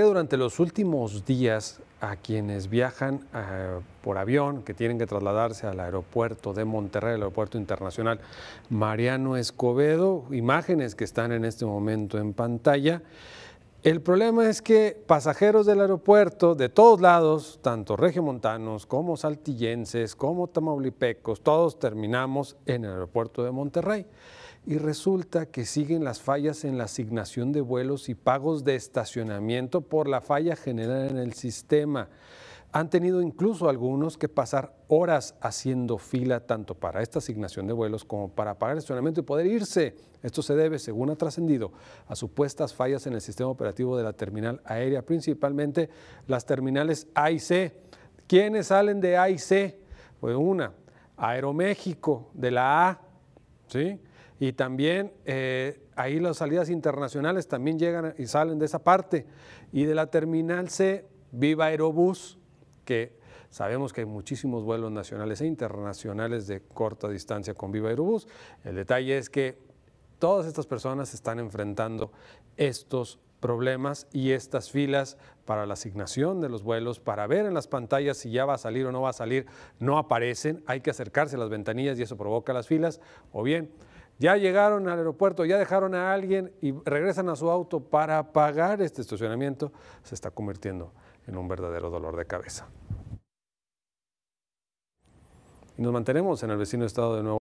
durante los últimos días a quienes viajan eh, por avión, que tienen que trasladarse al aeropuerto de Monterrey, al aeropuerto internacional Mariano Escobedo, imágenes que están en este momento en pantalla. El problema es que pasajeros del aeropuerto de todos lados, tanto regiomontanos como saltillenses, como tamaulipecos, todos terminamos en el aeropuerto de Monterrey. Y resulta que siguen las fallas en la asignación de vuelos y pagos de estacionamiento por la falla general en el sistema. Han tenido incluso algunos que pasar horas haciendo fila tanto para esta asignación de vuelos como para pagar el estacionamiento y poder irse. Esto se debe, según ha trascendido, a supuestas fallas en el sistema operativo de la terminal aérea, principalmente las terminales A y C. ¿Quiénes salen de A y C? Pues una, Aeroméxico de la A, ¿sí? Y también eh, ahí las salidas internacionales también llegan y salen de esa parte. Y de la terminal C, Viva Aerobús, que Sabemos que hay muchísimos vuelos nacionales e internacionales de corta distancia con Viva Aerobús. El detalle es que todas estas personas están enfrentando estos problemas y estas filas para la asignación de los vuelos, para ver en las pantallas si ya va a salir o no va a salir, no aparecen, hay que acercarse a las ventanillas y eso provoca las filas, o bien ya llegaron al aeropuerto, ya dejaron a alguien y regresan a su auto para pagar este estacionamiento, se está convirtiendo en un verdadero dolor de cabeza. nos mantenemos en el vecino estado de Nuevo